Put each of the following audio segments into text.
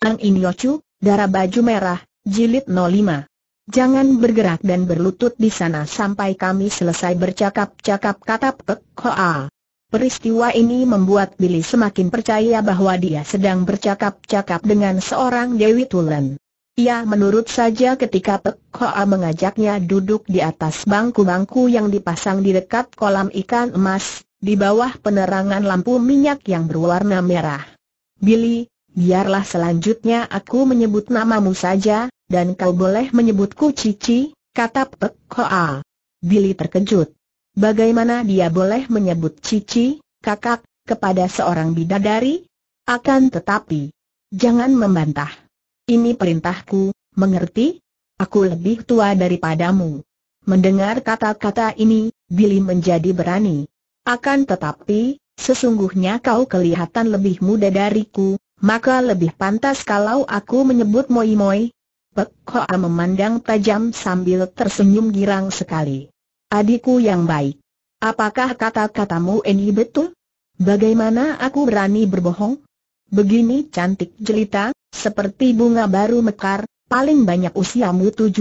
Angin Yocu, darah baju merah, jilid 05. Jangan bergerak dan berlutut di sana sampai kami selesai bercakap-cakap kata Pek Hoa. Peristiwa ini membuat Billy semakin percaya bahwa dia sedang bercakap-cakap dengan seorang Dewi Tulen. Ia menurut saja ketika Pek Hoa mengajaknya duduk di atas bangku-bangku yang dipasang di dekat kolam ikan emas, di bawah penerangan lampu minyak yang berwarna merah. Billy, Biarlah selanjutnya aku menyebut namamu saja, dan kau boleh menyebutku Cici, kata Pek Hoa. Billy terkejut. Bagaimana dia boleh menyebut Cici, kakak, kepada seorang bidadari? Akan tetapi, jangan membantah. Ini perintahku, mengerti? Aku lebih tua daripadamu. Mendengar kata-kata ini, Billy menjadi berani. Akan tetapi, sesungguhnya kau kelihatan lebih muda dariku, maka lebih pantas kalau aku menyebut Moi Moi. Pek memandang tajam sambil tersenyum girang sekali. Adikku yang baik. Apakah kata-katamu ini betul? Bagaimana aku berani berbohong? Begini cantik jelita, seperti bunga baru mekar, paling banyak usiamu 17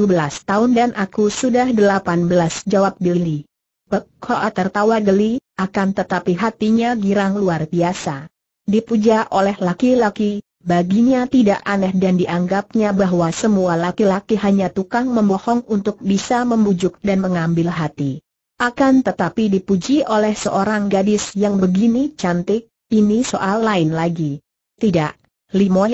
tahun dan aku sudah 18 jawab Billy. Pek tertawa geli, akan tetapi hatinya girang luar biasa dipuja oleh laki-laki, baginya tidak aneh dan dianggapnya bahwa semua laki-laki hanya tukang membohong untuk bisa membujuk dan mengambil hati. Akan tetapi dipuji oleh seorang gadis yang begini cantik, ini soal lain lagi. Tidak,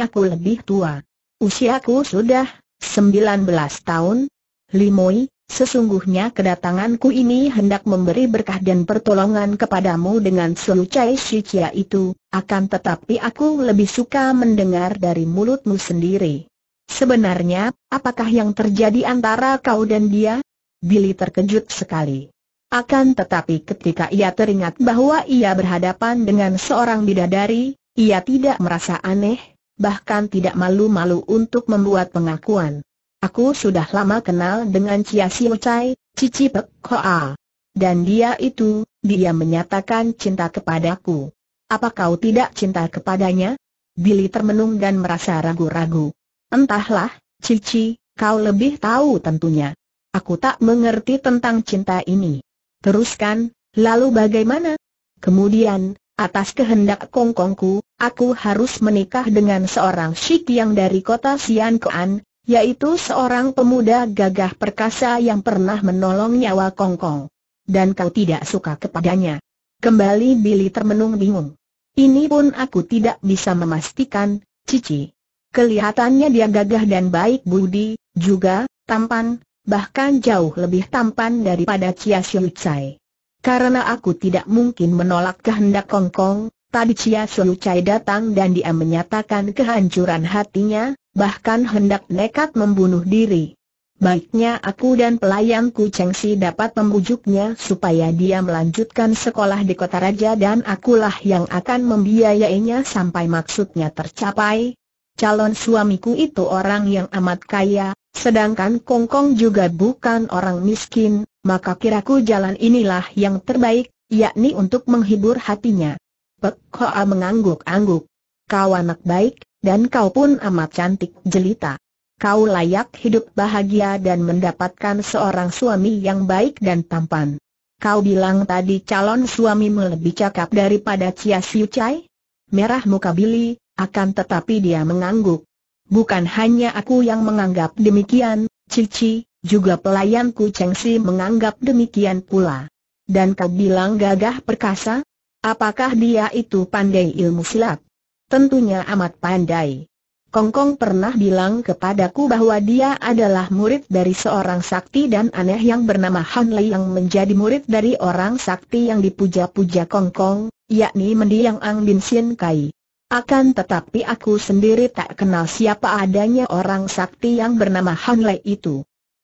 aku lebih tua. Usiaku sudah 19 tahun. Limoi, Sesungguhnya kedatanganku ini hendak memberi berkah dan pertolongan kepadamu dengan Su Chai Chia itu, akan tetapi aku lebih suka mendengar dari mulutmu sendiri. Sebenarnya, apakah yang terjadi antara kau dan dia? Billy terkejut sekali. Akan tetapi ketika ia teringat bahwa ia berhadapan dengan seorang bidadari, ia tidak merasa aneh, bahkan tidak malu-malu untuk membuat pengakuan. Aku sudah lama kenal dengan Chia Siu Chai, Cici Pek Koa. Dan dia itu, dia menyatakan cinta kepadaku. Apa kau tidak cinta kepadanya? Billy termenung dan merasa ragu-ragu. Entahlah, Cici, kau lebih tahu tentunya. Aku tak mengerti tentang cinta ini. Teruskan, lalu bagaimana? Kemudian, atas kehendak kongkongku, aku harus menikah dengan seorang Shik yang dari kota Sian yaitu seorang pemuda gagah perkasa yang pernah menolong nyawa Kongkong. Dan kau tidak suka kepadanya. Kembali Billy termenung bingung. Ini pun aku tidak bisa memastikan, Cici. Kelihatannya dia gagah dan baik budi, juga, tampan, bahkan jauh lebih tampan daripada Chia Siu Chai. Karena aku tidak mungkin menolak kehendak Kongkong, Tadi Chia Siu Chai datang dan dia menyatakan kehancuran hatinya, bahkan hendak nekat membunuh diri. Baiknya aku dan pelayanku Chengsi dapat membujuknya supaya dia melanjutkan sekolah di kota raja dan akulah yang akan membiayainya sampai maksudnya tercapai. Calon suamiku itu orang yang amat kaya, sedangkan Kong Kong juga bukan orang miskin, maka kiraku jalan inilah yang terbaik, yakni untuk menghibur hatinya. Pek Hoa mengangguk-angguk. Kau anak baik, dan kau pun amat cantik jelita. Kau layak hidup bahagia dan mendapatkan seorang suami yang baik dan tampan. Kau bilang tadi calon suamimu lebih cakap daripada Cia Siu Chai? Merah muka Billy, akan tetapi dia mengangguk. Bukan hanya aku yang menganggap demikian, Cici, juga pelayanku Cheng Si menganggap demikian pula. Dan kau bilang gagah perkasa? Apakah dia itu pandai ilmu silat? tentunya amat pandai. Kongkong pernah bilang kepadaku bahwa dia adalah murid dari seorang sakti dan aneh yang bernama Han Lei yang menjadi murid dari orang sakti yang dipuja-puja Kongkong, yakni mendiang Ang Bin Sien Kai. Akan tetapi aku sendiri tak kenal siapa adanya orang sakti yang bernama Han Lei itu.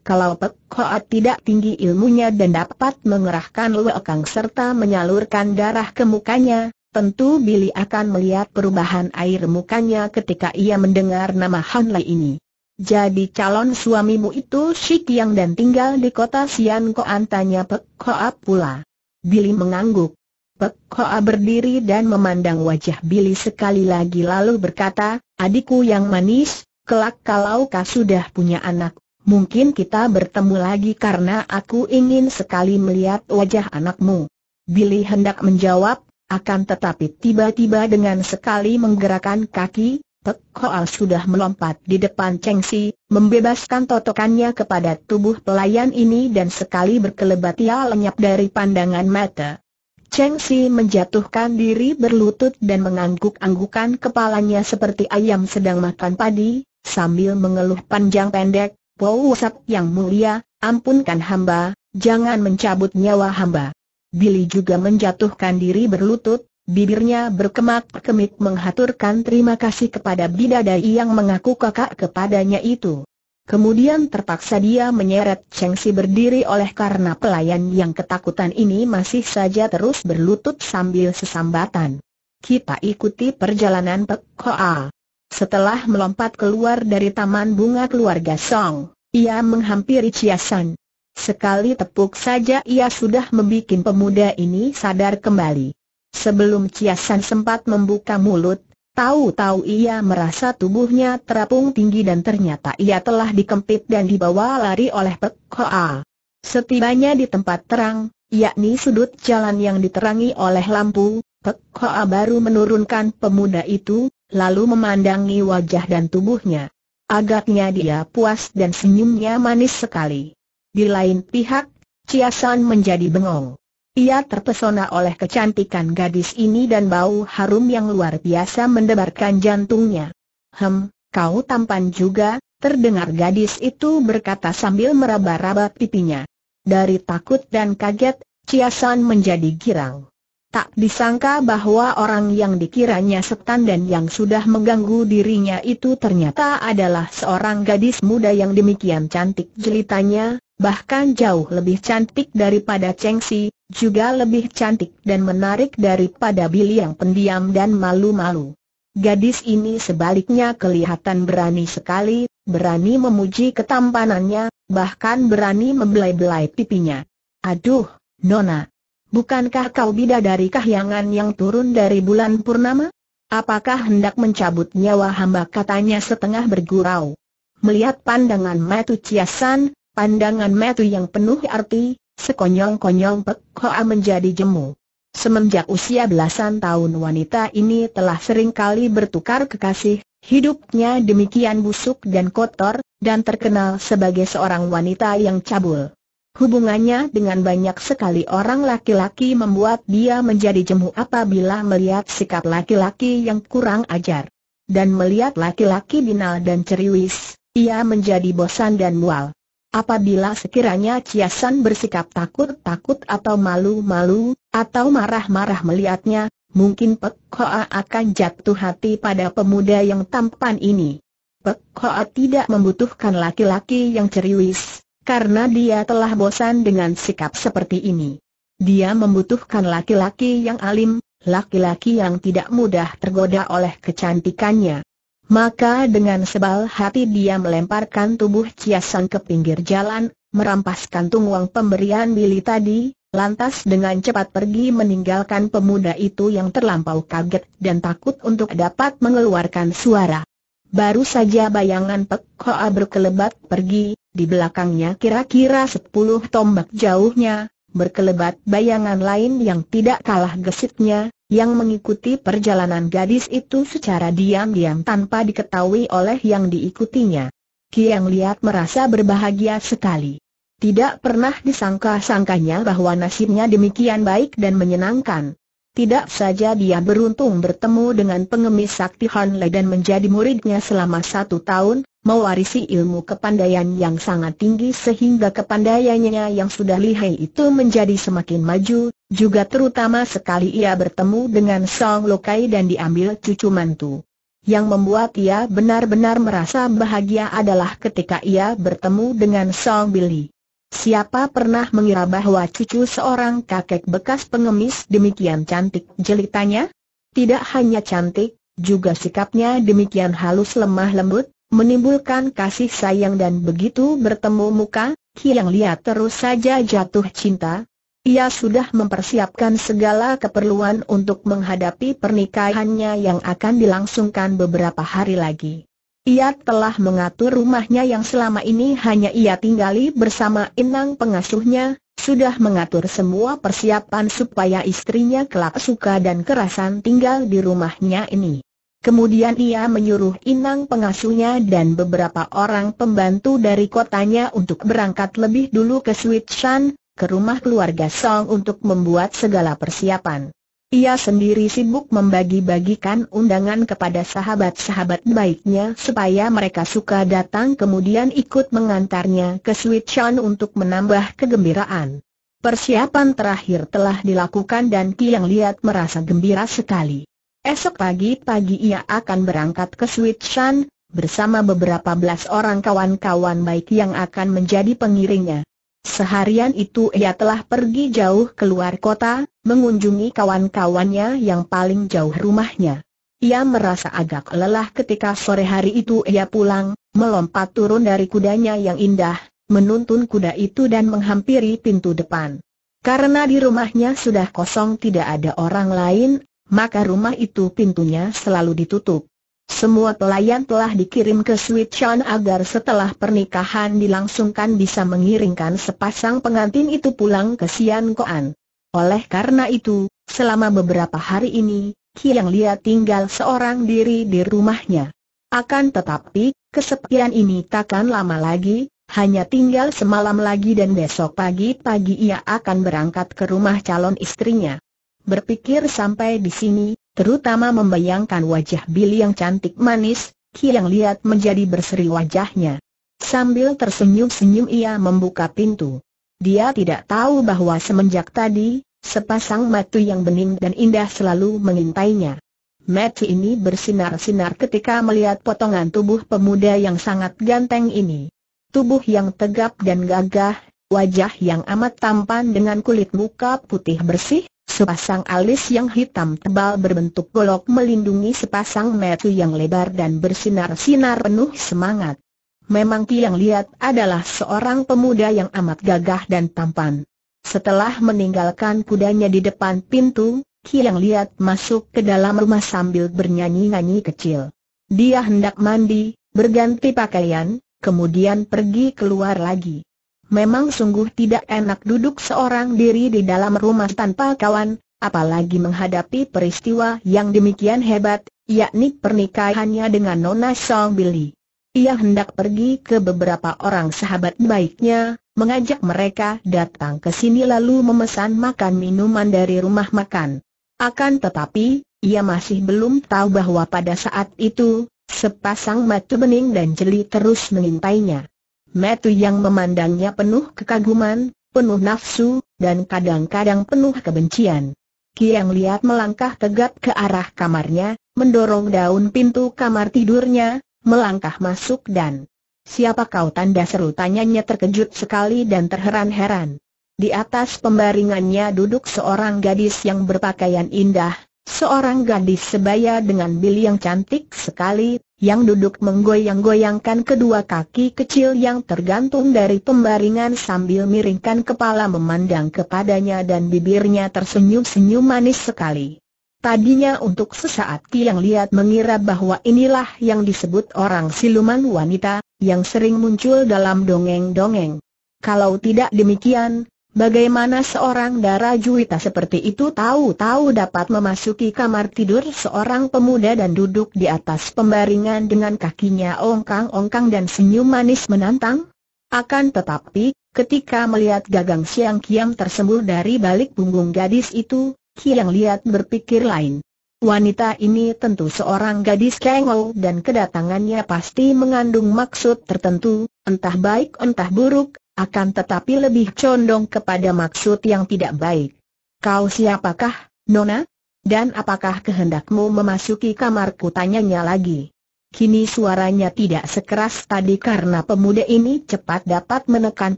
Kalau Pek Hoat tidak tinggi ilmunya dan dapat mengerahkan luekang serta menyalurkan darah ke mukanya, Tentu Billy akan melihat perubahan air mukanya ketika ia mendengar nama Han Lei ini. Jadi calon suamimu itu Shik yang dan tinggal di kota Sian Koan tanya Pek Koa pula. Billy mengangguk. Pek Koa berdiri dan memandang wajah Billy sekali lagi lalu berkata, adikku yang manis, kelak kalau kau sudah punya anak, mungkin kita bertemu lagi karena aku ingin sekali melihat wajah anakmu. Billy hendak menjawab, akan tetapi tiba-tiba dengan sekali menggerakkan kaki, Pek Hoal sudah melompat di depan Cheng Si, membebaskan totokannya kepada tubuh pelayan ini dan sekali berkelebat ia lenyap dari pandangan mata. Cheng Si menjatuhkan diri berlutut dan mengangguk-anggukan kepalanya seperti ayam sedang makan padi, sambil mengeluh panjang pendek, Pou Sap yang mulia, ampunkan hamba, jangan mencabut nyawa hamba. Billy juga menjatuhkan diri berlutut, bibirnya berkemak-kemik menghaturkan terima kasih kepada bidadari yang mengaku kakak kepadanya itu. Kemudian terpaksa dia menyeret Cheng Si berdiri oleh karena pelayan yang ketakutan ini masih saja terus berlutut sambil sesambatan. Kita ikuti perjalanan Pek Hoa. Setelah melompat keluar dari taman bunga keluarga Song, ia menghampiri Chia San. Sekali tepuk saja ia sudah membuat pemuda ini sadar kembali. Sebelum Ciasan sempat membuka mulut, tahu-tahu ia merasa tubuhnya terapung tinggi dan ternyata ia telah dikempit dan dibawa lari oleh Pek Hoa. Setibanya di tempat terang, yakni sudut jalan yang diterangi oleh lampu, Pek Hoa baru menurunkan pemuda itu, lalu memandangi wajah dan tubuhnya. Agaknya dia puas dan senyumnya manis sekali. Di lain pihak, Chia San menjadi bengong. Ia terpesona oleh kecantikan gadis ini dan bau harum yang luar biasa mendebarkan jantungnya. Hem, kau tampan juga, terdengar gadis itu berkata sambil meraba-raba pipinya. Dari takut dan kaget, Chia San menjadi girang. Tak disangka bahwa orang yang dikiranya setan dan yang sudah mengganggu dirinya itu ternyata adalah seorang gadis muda yang demikian cantik jelitanya, bahkan jauh lebih cantik daripada Cheng Si, juga lebih cantik dan menarik daripada Billy yang pendiam dan malu-malu. Gadis ini sebaliknya kelihatan berani sekali, berani memuji ketampanannya, bahkan berani membelai-belai pipinya. Aduh, Nona, bukankah kau bidadari kahyangan yang turun dari bulan purnama? Apakah hendak mencabut nyawa hamba katanya setengah bergurau. Melihat pandangan Matu Ciasan, Pandangan Matthew yang penuh arti, sekonyong-konyong Pek Hoa menjadi jemu. Semenjak usia belasan tahun wanita ini telah sering kali bertukar kekasih, hidupnya demikian busuk dan kotor, dan terkenal sebagai seorang wanita yang cabul. Hubungannya dengan banyak sekali orang laki-laki membuat dia menjadi jemu apabila melihat sikap laki-laki yang kurang ajar. Dan melihat laki-laki binal dan ceriwis, ia menjadi bosan dan mual. Apabila sekiranya Ciasan bersikap takut-takut atau malu-malu, atau marah-marah melihatnya, mungkin Pek Hoa akan jatuh hati pada pemuda yang tampan ini. Pek Hoa tidak membutuhkan laki-laki yang ceriwis, karena dia telah bosan dengan sikap seperti ini. Dia membutuhkan laki-laki yang alim, laki-laki yang tidak mudah tergoda oleh kecantikannya. Maka dengan sebal hati dia melemparkan tubuh Ciasan ke pinggir jalan, merampas kantung uang pemberian Billy tadi, lantas dengan cepat pergi meninggalkan pemuda itu yang terlampau kaget dan takut untuk dapat mengeluarkan suara. Baru saja bayangan Pek Hoa berkelebat pergi, di belakangnya kira-kira sepuluh tombak jauhnya, berkelebat bayangan lain yang tidak kalah gesitnya, yang mengikuti perjalanan gadis itu secara diam-diam tanpa diketahui oleh yang diikutinya. Kiang Liat merasa berbahagia sekali. Tidak pernah disangka-sangkanya bahwa nasibnya demikian baik dan menyenangkan. Tidak saja dia beruntung bertemu dengan pengemis sakti Han Le dan menjadi muridnya selama satu tahun, mewarisi ilmu kepandaian yang sangat tinggi sehingga kepandaiannya yang sudah lihai itu menjadi semakin maju, juga terutama sekali ia bertemu dengan Song Lokai dan diambil cucu mantu. Yang membuat ia benar-benar merasa bahagia adalah ketika ia bertemu dengan Song Billy. Siapa pernah mengira bahwa cucu seorang kakek bekas pengemis demikian cantik jelitanya? Tidak hanya cantik, juga sikapnya demikian halus lemah lembut, menimbulkan kasih sayang dan begitu bertemu muka, Kiang Lia terus saja jatuh cinta, ia sudah mempersiapkan segala keperluan untuk menghadapi pernikahannya yang akan dilangsungkan beberapa hari lagi. Ia telah mengatur rumahnya yang selama ini hanya ia tinggali bersama inang pengasuhnya, sudah mengatur semua persiapan supaya istrinya kelak suka dan kerasan tinggal di rumahnya ini. Kemudian ia menyuruh inang pengasuhnya dan beberapa orang pembantu dari kotanya untuk berangkat lebih dulu ke Switzerland ke rumah keluarga Song untuk membuat segala persiapan. Ia sendiri sibuk membagi-bagikan undangan kepada sahabat-sahabat baiknya supaya mereka suka datang kemudian ikut mengantarnya ke Switchan untuk menambah kegembiraan. Persiapan terakhir telah dilakukan dan yang lihat merasa gembira sekali. Esok pagi-pagi ia akan berangkat ke Switchan bersama beberapa belas orang kawan-kawan baik yang akan menjadi pengiringnya. Seharian itu ia telah pergi jauh keluar kota, mengunjungi kawan-kawannya yang paling jauh rumahnya. Ia merasa agak lelah ketika sore hari itu ia pulang, melompat turun dari kudanya yang indah, menuntun kuda itu dan menghampiri pintu depan. Karena di rumahnya sudah kosong tidak ada orang lain, maka rumah itu pintunya selalu ditutup. Semua pelayan telah dikirim ke Switchan agar setelah pernikahan dilangsungkan bisa mengiringkan sepasang pengantin itu pulang ke Sian Koan. Oleh karena itu, selama beberapa hari ini, Kiang Lia tinggal seorang diri di rumahnya. Akan tetapi, kesepian ini takkan lama lagi, hanya tinggal semalam lagi dan besok pagi-pagi ia akan berangkat ke rumah calon istrinya. Berpikir sampai di sini, terutama membayangkan wajah Billy yang cantik manis, Kiang lihat menjadi berseri wajahnya. Sambil tersenyum-senyum ia membuka pintu. Dia tidak tahu bahwa semenjak tadi, sepasang mata yang bening dan indah selalu mengintainya. Mata ini bersinar-sinar ketika melihat potongan tubuh pemuda yang sangat ganteng ini. Tubuh yang tegap dan gagah, wajah yang amat tampan dengan kulit muka putih bersih, sepasang alis yang hitam tebal berbentuk golok melindungi sepasang mata yang lebar dan bersinar-sinar penuh semangat. Memang yang Liat adalah seorang pemuda yang amat gagah dan tampan. Setelah meninggalkan kudanya di depan pintu, Kiang Liat masuk ke dalam rumah sambil bernyanyi-nyanyi kecil. Dia hendak mandi, berganti pakaian, kemudian pergi keluar lagi memang sungguh tidak enak duduk seorang diri di dalam rumah tanpa kawan, apalagi menghadapi peristiwa yang demikian hebat, yakni pernikahannya dengan Nona Song Billy. Ia hendak pergi ke beberapa orang sahabat baiknya, mengajak mereka datang ke sini lalu memesan makan minuman dari rumah makan. Akan tetapi, ia masih belum tahu bahwa pada saat itu, sepasang mata bening dan jeli terus mengintainya. Metu yang memandangnya penuh kekaguman, penuh nafsu, dan kadang-kadang penuh kebencian. Kiang lihat melangkah tegap ke arah kamarnya, mendorong daun pintu kamar tidurnya, melangkah masuk dan Siapa kau tanda seru tanyanya terkejut sekali dan terheran-heran. Di atas pembaringannya duduk seorang gadis yang berpakaian indah, Seorang gadis sebaya dengan bili yang cantik sekali, yang duduk menggoyang-goyangkan kedua kaki kecil yang tergantung dari pembaringan sambil miringkan kepala memandang kepadanya dan bibirnya tersenyum-senyum manis sekali. Tadinya untuk sesaat Ki yang lihat mengira bahwa inilah yang disebut orang siluman wanita, yang sering muncul dalam dongeng-dongeng. Kalau tidak demikian, Bagaimana seorang darah juwita seperti itu tahu-tahu dapat memasuki kamar tidur seorang pemuda dan duduk di atas pembaringan dengan kakinya ongkang-ongkang dan senyum manis menantang? Akan tetapi, ketika melihat gagang siang kiam tersembul dari balik punggung gadis itu, Kiang lihat berpikir lain. Wanita ini tentu seorang gadis kengol dan kedatangannya pasti mengandung maksud tertentu, entah baik entah buruk, akan tetapi lebih condong kepada maksud yang tidak baik. Kau siapakah, Nona? Dan apakah kehendakmu memasuki kamarku tanyanya lagi. Kini suaranya tidak sekeras tadi karena pemuda ini cepat dapat menekan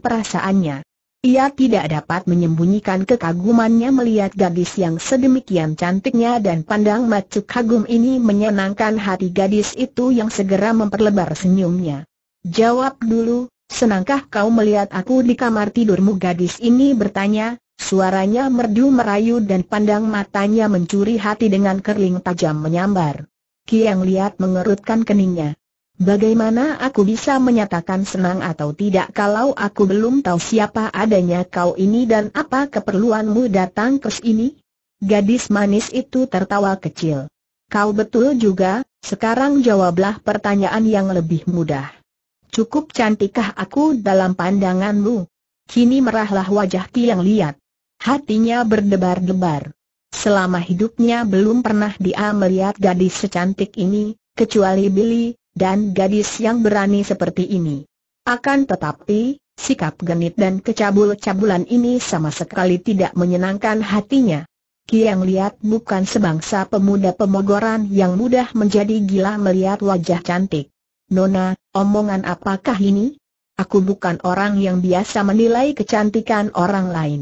perasaannya. Ia tidak dapat menyembunyikan kekagumannya melihat gadis yang sedemikian cantiknya dan pandang macu kagum ini menyenangkan hati gadis itu yang segera memperlebar senyumnya. Jawab dulu, Senangkah kau melihat aku di kamar tidurmu gadis ini bertanya, suaranya merdu merayu dan pandang matanya mencuri hati dengan kerling tajam menyambar. Kiang lihat mengerutkan keningnya. Bagaimana aku bisa menyatakan senang atau tidak kalau aku belum tahu siapa adanya kau ini dan apa keperluanmu datang ke sini? Gadis manis itu tertawa kecil. Kau betul juga, sekarang jawablah pertanyaan yang lebih mudah. Cukup cantikkah aku dalam pandanganmu? Kini merahlah wajah Ki yang lihat, Hatinya berdebar-debar. Selama hidupnya belum pernah dia melihat gadis secantik ini, kecuali Billy, dan gadis yang berani seperti ini. Akan tetapi, sikap genit dan kecabul-cabulan ini sama sekali tidak menyenangkan hatinya. Ki yang lihat bukan sebangsa pemuda pemogoran yang mudah menjadi gila melihat wajah cantik. Nona, omongan apakah ini? Aku bukan orang yang biasa menilai kecantikan orang lain.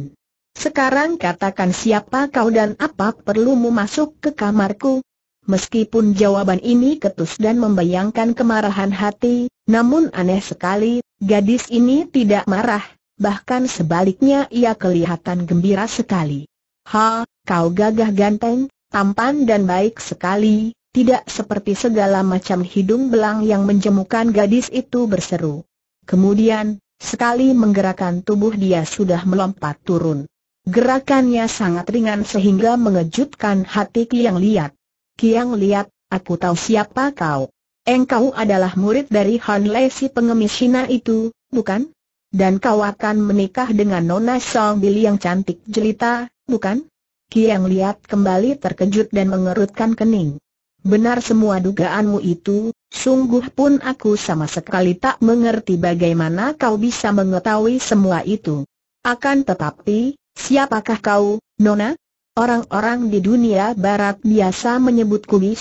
Sekarang katakan siapa kau dan apa perlumu masuk ke kamarku? Meskipun jawaban ini ketus dan membayangkan kemarahan hati, namun aneh sekali, gadis ini tidak marah, bahkan sebaliknya ia kelihatan gembira sekali. Ha, kau gagah ganteng, tampan dan baik sekali, tidak seperti segala macam hidung belang yang menjemukan gadis itu berseru. Kemudian, sekali menggerakkan tubuh dia sudah melompat turun. Gerakannya sangat ringan sehingga mengejutkan hati Kiang Liat. Kiang Liat, aku tahu siapa kau. Engkau adalah murid dari Han Lei si pengemis Cina itu, bukan? Dan kau akan menikah dengan Nona Song Bili yang cantik jelita, bukan? Kiang Liat kembali terkejut dan mengerutkan kening. Benar semua dugaanmu itu, sungguh pun aku sama sekali tak mengerti bagaimana kau bisa mengetahui semua itu. Akan tetapi, siapakah kau, Nona? Orang-orang di dunia barat biasa menyebutku Li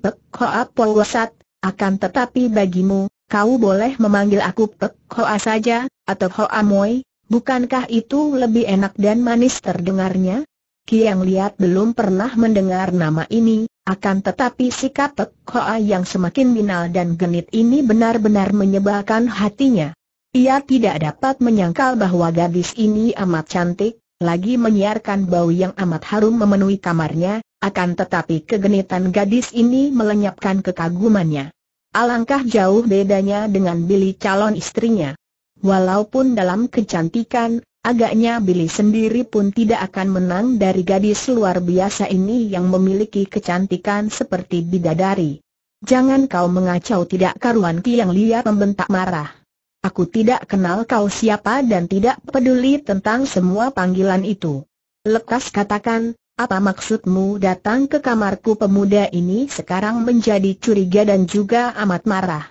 Pek Hoa Polwasat, akan tetapi bagimu, kau boleh memanggil aku Pek Hoa saja, atau Hoa Moi, bukankah itu lebih enak dan manis terdengarnya? Kiang Liat belum pernah mendengar nama ini, akan tetapi sikap Pek yang semakin binal dan genit ini benar-benar menyebalkan hatinya. Ia tidak dapat menyangkal bahwa gadis ini amat cantik, lagi menyiarkan bau yang amat harum memenuhi kamarnya, akan tetapi kegenitan gadis ini melenyapkan kekagumannya. Alangkah jauh bedanya dengan Billy calon istrinya. Walaupun dalam kecantikan, Agaknya Billy sendiri pun tidak akan menang dari gadis luar biasa ini yang memiliki kecantikan seperti bidadari. Jangan kau mengacau tidak karuan yang liar membentak marah. Aku tidak kenal kau siapa dan tidak peduli tentang semua panggilan itu. Lekas katakan, apa maksudmu datang ke kamarku pemuda ini sekarang menjadi curiga dan juga amat marah.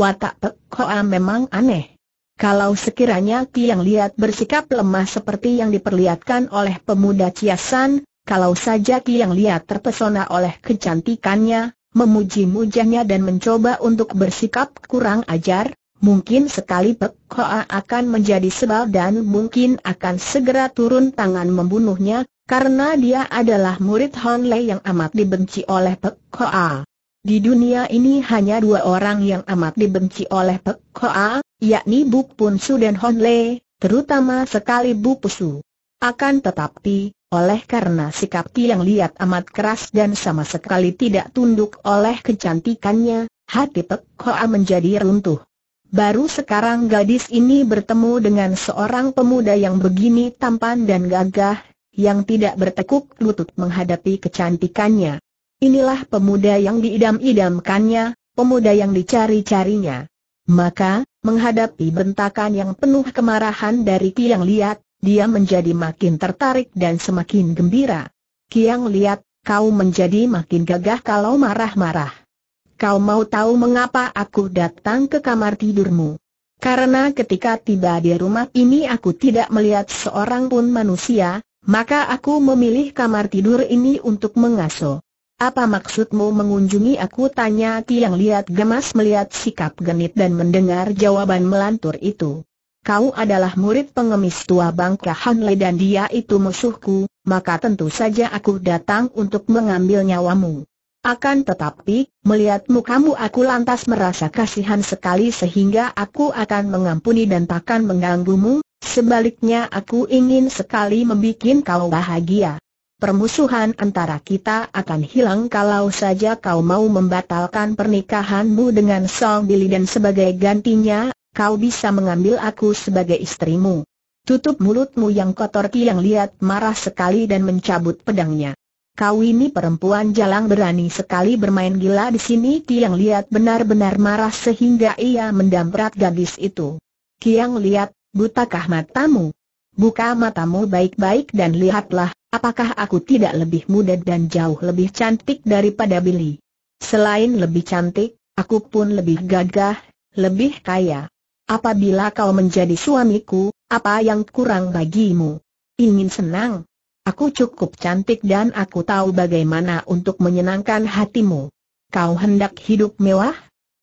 Watak Pek Hoa memang aneh. Kalau sekiranya Tiang Liat bersikap lemah seperti yang diperlihatkan oleh pemuda Ciasan, kalau saja Tiang Liat terpesona oleh kecantikannya, memuji-mujanya dan mencoba untuk bersikap kurang ajar, Mungkin sekali Pek Hoa akan menjadi sebal dan mungkin akan segera turun tangan membunuhnya, karena dia adalah murid Hon Lei yang amat dibenci oleh Pek Hoa. Di dunia ini hanya dua orang yang amat dibenci oleh Pek Hoa, yakni Pun Su dan Hon Le, terutama sekali Bu Pusu. Akan tetapi, oleh karena sikap yang Liat amat keras dan sama sekali tidak tunduk oleh kecantikannya, hati Pek Hoa menjadi runtuh. Baru sekarang gadis ini bertemu dengan seorang pemuda yang begini tampan dan gagah, yang tidak bertekuk lutut menghadapi kecantikannya. Inilah pemuda yang diidam-idamkannya, pemuda yang dicari-carinya. Maka, menghadapi bentakan yang penuh kemarahan dari Kiang Liat, dia menjadi makin tertarik dan semakin gembira. Kiang Liat, kau menjadi makin gagah kalau marah-marah. Kau mau tahu mengapa aku datang ke kamar tidurmu? Karena ketika tiba di rumah ini aku tidak melihat seorang pun manusia, maka aku memilih kamar tidur ini untuk mengasuh. Apa maksudmu mengunjungi aku? Tanya Tiang Liat gemas melihat sikap genit dan mendengar jawaban melantur itu. Kau adalah murid pengemis tua Bangka Hanle dan dia itu musuhku, maka tentu saja aku datang untuk mengambil nyawamu. Akan tetapi, melihat mukamu aku lantas merasa kasihan sekali sehingga aku akan mengampuni dan takkan mengganggumu, sebaliknya aku ingin sekali membuat kau bahagia permusuhan antara kita akan hilang kalau saja kau mau membatalkan pernikahanmu dengan Song Billy dan sebagai gantinya, kau bisa mengambil aku sebagai istrimu. Tutup mulutmu yang kotor yang Liat marah sekali dan mencabut pedangnya. Kau ini perempuan jalang berani sekali bermain gila di sini yang Liat benar-benar marah sehingga ia mendamprat gadis itu. yang Liat, butakah matamu? Buka matamu baik-baik dan lihatlah, Apakah aku tidak lebih muda dan jauh lebih cantik daripada Billy? Selain lebih cantik, aku pun lebih gagah, lebih kaya. Apabila kau menjadi suamiku, apa yang kurang bagimu? Ingin senang? Aku cukup cantik dan aku tahu bagaimana untuk menyenangkan hatimu. Kau hendak hidup mewah?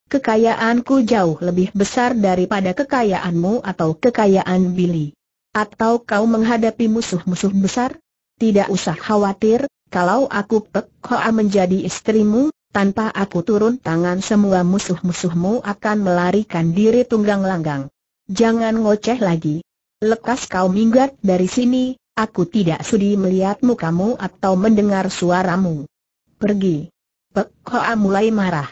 Kekayaanku jauh lebih besar daripada kekayaanmu atau kekayaan Billy. Atau kau menghadapi musuh-musuh besar? Tidak usah khawatir, kalau aku Pek Hoa menjadi istrimu, tanpa aku turun tangan semua musuh-musuhmu akan melarikan diri tunggang langgang. Jangan ngoceh lagi. Lekas kau minggat dari sini, aku tidak sudi melihatmu kamu atau mendengar suaramu. Pergi. Pek Hoa mulai marah.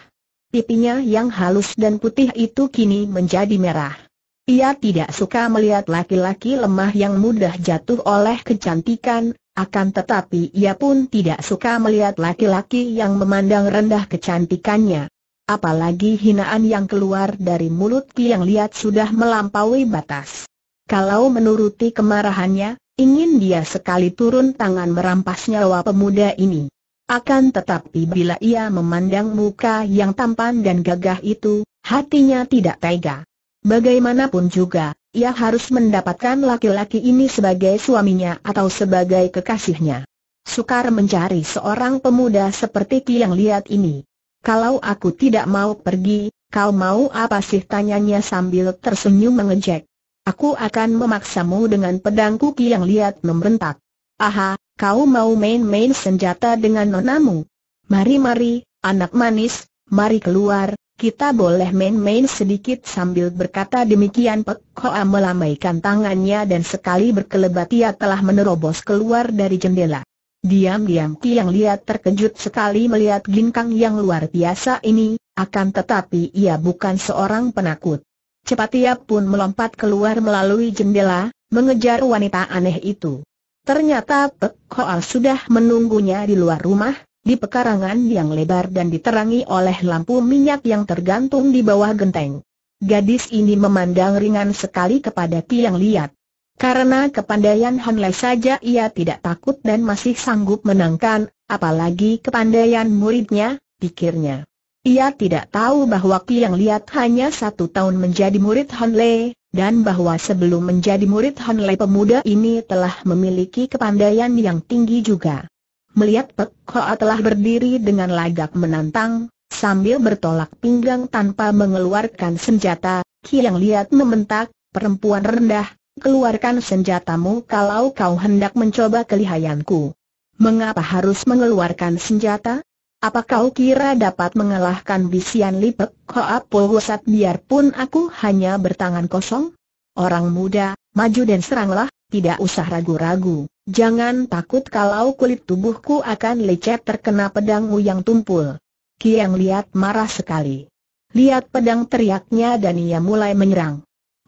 Pipinya yang halus dan putih itu kini menjadi merah. Ia tidak suka melihat laki-laki lemah yang mudah jatuh oleh kecantikan, akan tetapi ia pun tidak suka melihat laki-laki yang memandang rendah kecantikannya. Apalagi hinaan yang keluar dari mulut yang lihat sudah melampaui batas. Kalau menuruti kemarahannya, ingin dia sekali turun tangan merampas nyawa pemuda ini. Akan tetapi bila ia memandang muka yang tampan dan gagah itu, hatinya tidak tega. Bagaimanapun juga, ia harus mendapatkan laki-laki ini sebagai suaminya atau sebagai kekasihnya. Sukar mencari seorang pemuda seperti Ki yang lihat ini. Kalau aku tidak mau pergi, kau mau apa sih tanyanya sambil tersenyum mengejek. Aku akan memaksamu dengan pedangku Ki yang lihat membentak. Aha, kau mau main-main senjata dengan nonamu? Mari-mari, anak manis, mari keluar, kita boleh main-main sedikit sambil berkata demikian Pek Hoa melambaikan tangannya dan sekali berkelebat ia telah menerobos keluar dari jendela. Diam-diam Tiang lihat terkejut sekali melihat ginkang yang luar biasa ini, akan tetapi ia bukan seorang penakut. Cepat ia pun melompat keluar melalui jendela, mengejar wanita aneh itu. Ternyata Pek Hoa sudah menunggunya di luar rumah, di pekarangan yang lebar dan diterangi oleh lampu minyak yang tergantung di bawah genteng. Gadis ini memandang ringan sekali kepada yang lihat. Karena kepandaian Han Lei saja ia tidak takut dan masih sanggup menangkan, apalagi kepandaian muridnya, pikirnya. Ia tidak tahu bahwa yang lihat hanya satu tahun menjadi murid Han Lei, dan bahwa sebelum menjadi murid Han pemuda ini telah memiliki kepandaian yang tinggi juga. Melihat Pek Hoa telah berdiri dengan lagak menantang, sambil bertolak pinggang tanpa mengeluarkan senjata, Yang lihat membentak, perempuan rendah, keluarkan senjatamu kalau kau hendak mencoba kelihayanku. Mengapa harus mengeluarkan senjata? Apa kau kira dapat mengalahkan bisian lipek koa polwasat biarpun aku hanya bertangan kosong? Orang muda, maju dan seranglah, tidak usah ragu-ragu, jangan takut kalau kulit tubuhku akan lecet terkena pedangmu yang tumpul. Kiang lihat marah sekali. Lihat pedang teriaknya dan ia mulai menyerang.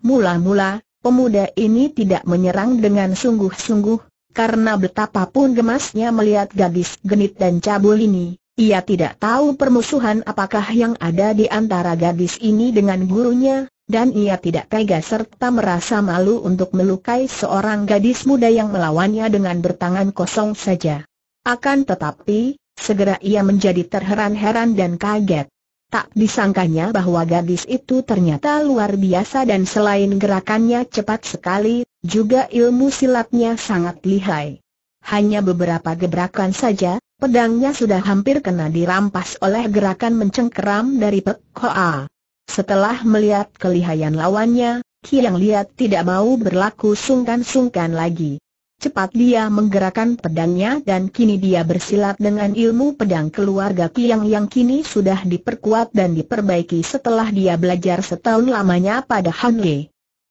Mula-mula, pemuda ini tidak menyerang dengan sungguh-sungguh, karena betapapun gemasnya melihat gadis genit dan cabul ini, ia tidak tahu permusuhan apakah yang ada di antara gadis ini dengan gurunya, dan ia tidak tega serta merasa malu untuk melukai seorang gadis muda yang melawannya dengan bertangan kosong saja. Akan tetapi, segera ia menjadi terheran-heran dan kaget. Tak disangkanya bahwa gadis itu ternyata luar biasa dan selain gerakannya cepat sekali, juga ilmu silatnya sangat lihai. Hanya beberapa gebrakan saja, pedangnya sudah hampir kena dirampas oleh gerakan mencengkeram dari Pek Hoa. Setelah melihat kelihayan lawannya, Kiang Liat tidak mau berlaku sungkan-sungkan lagi. Cepat dia menggerakkan pedangnya dan kini dia bersilat dengan ilmu pedang keluarga Kiang yang kini sudah diperkuat dan diperbaiki setelah dia belajar setahun lamanya pada Han Ye.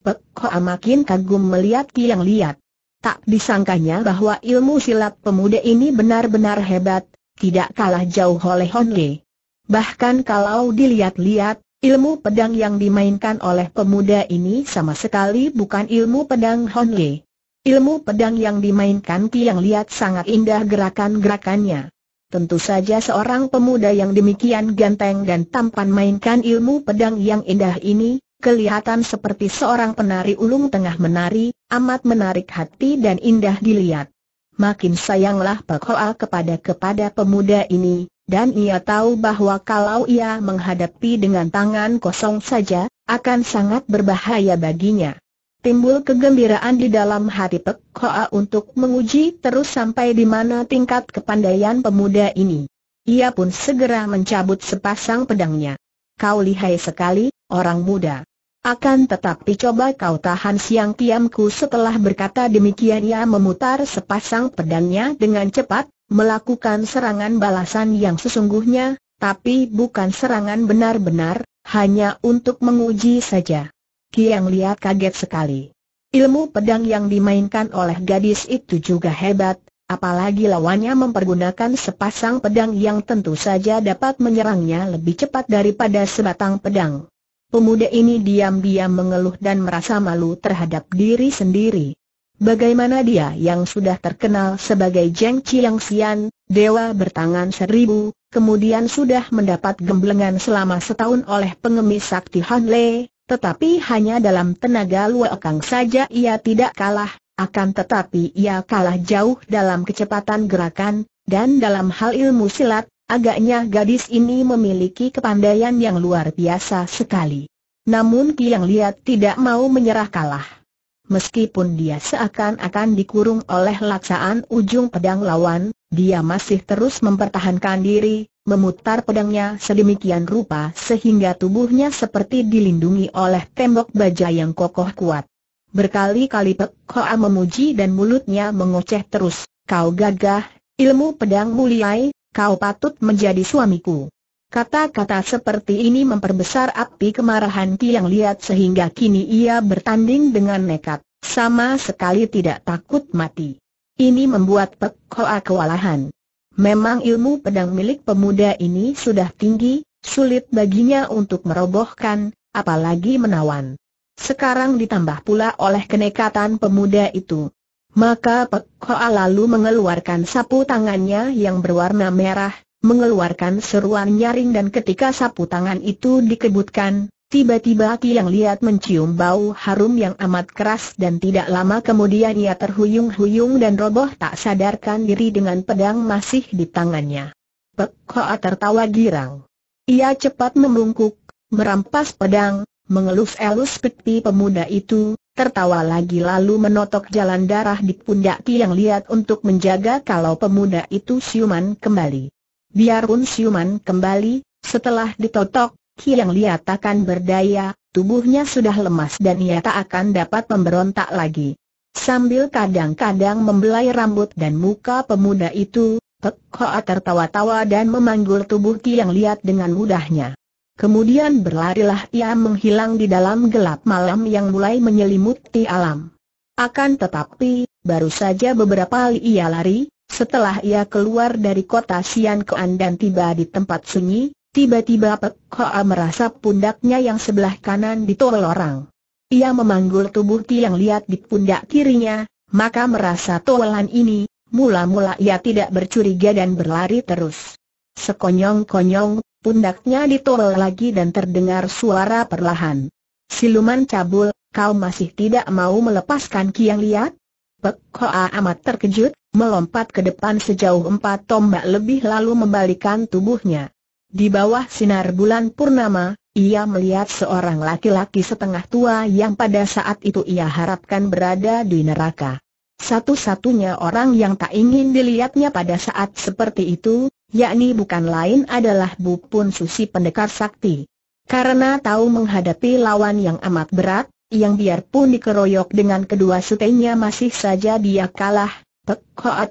Pek Hoa makin kagum melihat Kiang Liat. Tak disangkanya bahwa ilmu silat pemuda ini benar-benar hebat, tidak kalah jauh oleh Honle. Bahkan kalau dilihat-lihat, Ilmu pedang yang dimainkan oleh pemuda ini sama sekali bukan ilmu pedang Honle. Ilmu pedang yang dimainkan Tiang liat sangat indah gerakan-gerakannya. Tentu saja seorang pemuda yang demikian ganteng dan tampan mainkan ilmu pedang yang indah ini, kelihatan seperti seorang penari ulung tengah menari, amat menarik hati dan indah dilihat. Makin sayanglah Pak Hoa kepada kepada pemuda ini, dan ia tahu bahwa kalau ia menghadapi dengan tangan kosong saja, akan sangat berbahaya baginya. Timbul kegembiraan di dalam hati Pek Hoa untuk menguji terus sampai di mana tingkat kepandaian pemuda ini. Ia pun segera mencabut sepasang pedangnya. Kau lihai sekali, orang muda. Akan tetapi coba kau tahan siang tiamku setelah berkata demikian ia memutar sepasang pedangnya dengan cepat, melakukan serangan balasan yang sesungguhnya, tapi bukan serangan benar-benar, hanya untuk menguji saja. Kiang lihat kaget sekali. Ilmu pedang yang dimainkan oleh gadis itu juga hebat, apalagi lawannya mempergunakan sepasang pedang yang tentu saja dapat menyerangnya lebih cepat daripada sebatang pedang. Pemuda ini diam-diam mengeluh dan merasa malu terhadap diri sendiri. Bagaimana dia yang sudah terkenal sebagai Jeng Chiang Xian, dewa bertangan seribu, kemudian sudah mendapat gemblengan selama setahun oleh pengemis sakti Han Le, tetapi hanya dalam tenaga luakang saja ia tidak kalah, akan tetapi ia kalah jauh dalam kecepatan gerakan, dan dalam hal ilmu silat, agaknya gadis ini memiliki kepandaian yang luar biasa sekali. Namun Kiang Liat tidak mau menyerah kalah meskipun dia seakan-akan dikurung oleh laksaan ujung pedang lawan, dia masih terus mempertahankan diri, memutar pedangnya sedemikian rupa sehingga tubuhnya seperti dilindungi oleh tembok baja yang kokoh kuat. Berkali-kali Pek Hoa memuji dan mulutnya mengoceh terus, kau gagah, ilmu pedang muliai, kau patut menjadi suamiku. Kata-kata seperti ini memperbesar api kemarahan Ki yang lihat sehingga kini ia bertanding dengan nekat, sama sekali tidak takut mati. Ini membuat Pek Hoa kewalahan. Memang ilmu pedang milik pemuda ini sudah tinggi, sulit baginya untuk merobohkan, apalagi menawan. Sekarang ditambah pula oleh kenekatan pemuda itu. Maka Pek Hoa lalu mengeluarkan sapu tangannya yang berwarna merah, mengeluarkan seruan nyaring dan ketika sapu tangan itu dikebutkan, tiba-tiba Tiang Liat mencium bau harum yang amat keras dan tidak lama kemudian ia terhuyung-huyung dan roboh tak sadarkan diri dengan pedang masih di tangannya. Pek Hoa tertawa girang. Ia cepat membungkuk, merampas pedang, mengelus-elus peti pemuda itu, tertawa lagi lalu menotok jalan darah di pundak Tiang Liat untuk menjaga kalau pemuda itu siuman kembali. Biarpun siuman kembali, setelah ditotok, Kiang Lia takkan berdaya, tubuhnya sudah lemas dan ia tak akan dapat memberontak lagi. Sambil kadang-kadang membelai rambut dan muka pemuda itu, Pek Hoa tertawa-tawa dan memanggul tubuh Kiang Liat dengan mudahnya. Kemudian berlarilah ia menghilang di dalam gelap malam yang mulai menyelimuti alam. Akan tetapi, baru saja beberapa kali ia lari, setelah ia keluar dari kota Sian Kean dan tiba di tempat sunyi, tiba-tiba Pek Hoa merasa pundaknya yang sebelah kanan ditolol orang. Ia memanggul tubuh tiang Liat di pundak kirinya, maka merasa tolan ini, mula-mula ia tidak bercuriga dan berlari terus. Sekonyong-konyong, pundaknya ditolol lagi dan terdengar suara perlahan. Siluman cabul, kau masih tidak mau melepaskan kiang Liat? Pek Hoa amat terkejut, melompat ke depan sejauh empat tombak lebih lalu membalikan tubuhnya. Di bawah sinar bulan purnama, ia melihat seorang laki-laki setengah tua yang pada saat itu ia harapkan berada di neraka. Satu-satunya orang yang tak ingin dilihatnya pada saat seperti itu, yakni bukan lain adalah Bupun Susi Pendekar Sakti. Karena tahu menghadapi lawan yang amat berat, yang biarpun dikeroyok dengan kedua sutenya masih saja dia kalah, Pek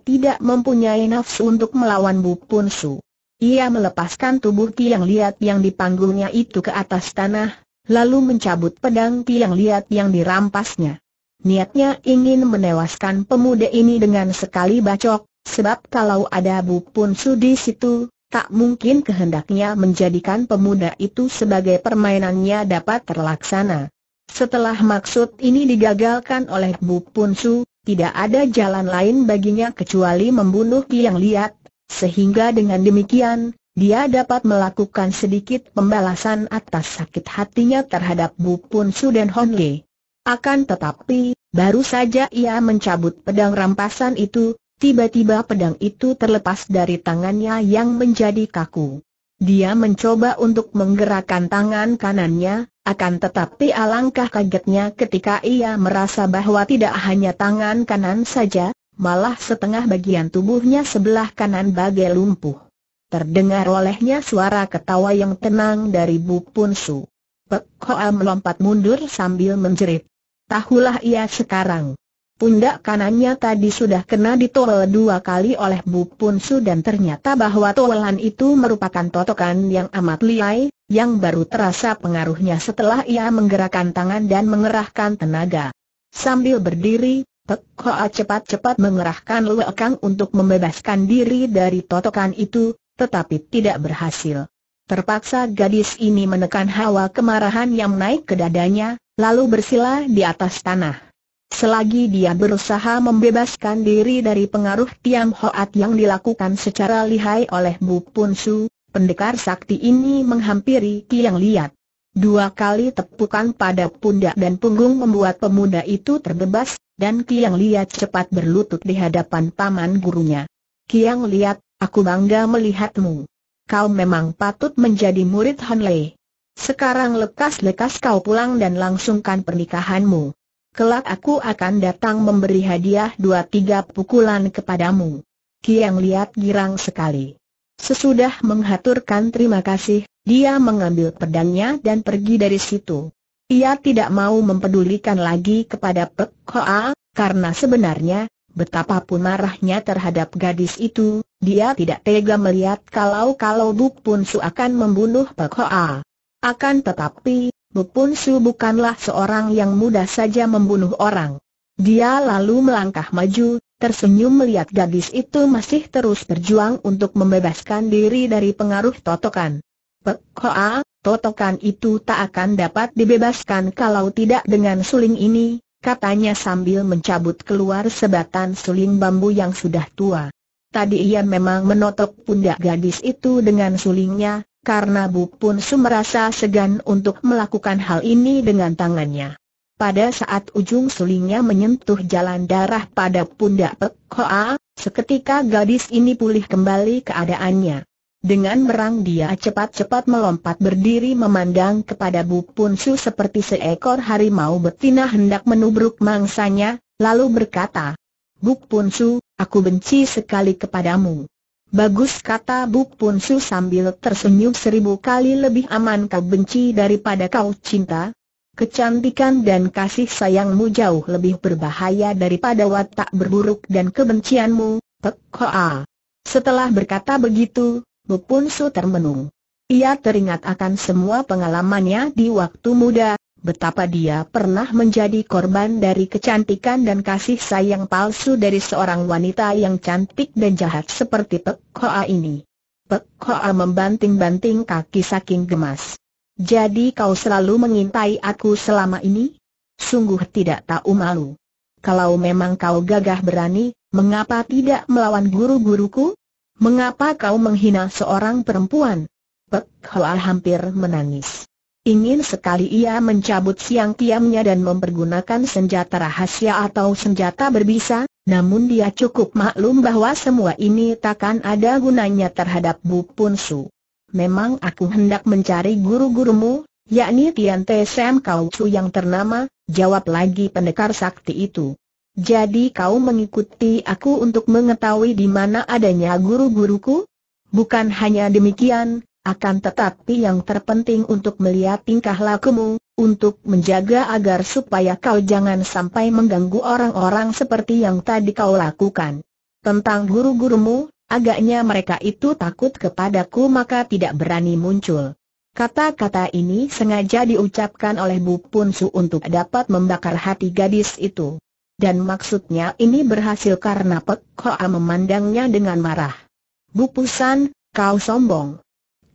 tidak mempunyai nafsu untuk melawan Bu Pun Su. Ia melepaskan tubuh tiang liat yang dipanggulnya itu ke atas tanah, lalu mencabut pedang tiang liat yang dirampasnya. Niatnya ingin menewaskan pemuda ini dengan sekali bacok, sebab kalau ada Bu Pun Su di situ, tak mungkin kehendaknya menjadikan pemuda itu sebagai permainannya dapat terlaksana. Setelah maksud ini digagalkan oleh Bu Pun Su, tidak ada jalan lain baginya kecuali membunuh Kiang Liat, sehingga dengan demikian, dia dapat melakukan sedikit pembalasan atas sakit hatinya terhadap Bu Pun Su dan Hon Li. Akan tetapi, baru saja ia mencabut pedang rampasan itu, tiba-tiba pedang itu terlepas dari tangannya yang menjadi kaku. Dia mencoba untuk menggerakkan tangan kanannya, akan tetapi alangkah kagetnya ketika ia merasa bahwa tidak hanya tangan kanan saja, malah setengah bagian tubuhnya sebelah kanan bagai lumpuh. Terdengar olehnya suara ketawa yang tenang dari Bu Punsu. Pek Hoa melompat mundur sambil menjerit. Tahulah ia sekarang. Pundak kanannya tadi sudah kena ditolol dua kali oleh Bu Punsu dan ternyata bahwa tolelan itu merupakan totokan yang amat liai, yang baru terasa pengaruhnya setelah ia menggerakkan tangan dan mengerahkan tenaga. Sambil berdiri, Pek Hoa cepat-cepat mengerahkan lekang untuk membebaskan diri dari totokan itu, tetapi tidak berhasil. Terpaksa gadis ini menekan hawa kemarahan yang naik ke dadanya, lalu bersila di atas tanah. Selagi dia berusaha membebaskan diri dari pengaruh tiang Hoat yang dilakukan secara lihai oleh Bu Pun Su, pendekar sakti ini menghampiri Tiang Liat. Dua kali tepukan pada pundak dan punggung membuat pemuda itu terbebas, dan Tiang Liat cepat berlutut di hadapan paman gurunya. Tiang Liat, aku bangga melihatmu. Kau memang patut menjadi murid Han Lei. Sekarang lekas-lekas kau pulang dan langsungkan pernikahanmu. Kelak aku akan datang memberi hadiah dua tiga pukulan kepadamu. Kiang lihat girang sekali. Sesudah menghaturkan terima kasih, dia mengambil pedangnya dan pergi dari situ. Ia tidak mau mempedulikan lagi kepada Pek Hoa, karena sebenarnya, betapapun marahnya terhadap gadis itu, dia tidak tega melihat kalau-kalau Buk Pun Su akan membunuh Pek Hoa. Akan tetapi, Bupun Su bukanlah seorang yang mudah saja membunuh orang. Dia lalu melangkah maju, tersenyum melihat gadis itu masih terus berjuang untuk membebaskan diri dari pengaruh totokan. Pekoa, totokan itu tak akan dapat dibebaskan kalau tidak dengan suling ini, katanya sambil mencabut keluar sebatan suling bambu yang sudah tua. Tadi ia memang menotok pundak gadis itu dengan sulingnya, karena Bu Pun Su merasa segan untuk melakukan hal ini dengan tangannya. Pada saat ujung sulingnya menyentuh jalan darah pada pundak Pek Hoa, seketika gadis ini pulih kembali keadaannya. Dengan merang dia cepat-cepat melompat berdiri memandang kepada Bu Pun Su seperti seekor harimau betina hendak menubruk mangsanya, lalu berkata, Bu Pun Su, aku benci sekali kepadamu. Bagus kata Buk Pun Su sambil tersenyum seribu kali lebih aman kau benci daripada kau cinta. Kecantikan dan kasih sayangmu jauh lebih berbahaya daripada watak berburuk dan kebencianmu, Pek Setelah berkata begitu, Buk Pun Su termenung. Ia teringat akan semua pengalamannya di waktu muda, betapa dia pernah menjadi korban dari kecantikan dan kasih sayang palsu dari seorang wanita yang cantik dan jahat seperti Pek Hoa ini. Pek Hoa membanting-banting kaki saking gemas. Jadi kau selalu mengintai aku selama ini? Sungguh tidak tahu malu. Kalau memang kau gagah berani, mengapa tidak melawan guru-guruku? Mengapa kau menghina seorang perempuan? Pek Hoa hampir menangis. Ingin sekali ia mencabut siang tiamnya dan mempergunakan senjata rahasia atau senjata berbisa, namun dia cukup maklum bahwa semua ini takkan ada gunanya terhadap Bu Punsu. Memang aku hendak mencari guru-gurumu, yakni Tian Te Sam Kau su yang ternama, jawab lagi pendekar sakti itu. Jadi kau mengikuti aku untuk mengetahui di mana adanya guru-guruku? Bukan hanya demikian, akan tetapi yang terpenting untuk melihat tingkah lakumu, untuk menjaga agar supaya kau jangan sampai mengganggu orang-orang seperti yang tadi kau lakukan. Tentang guru-gurumu, agaknya mereka itu takut kepadaku maka tidak berani muncul. Kata-kata ini sengaja diucapkan oleh Bu Punsu untuk dapat membakar hati gadis itu. Dan maksudnya ini berhasil karena Pek Hoa memandangnya dengan marah. Bu Pusan, kau sombong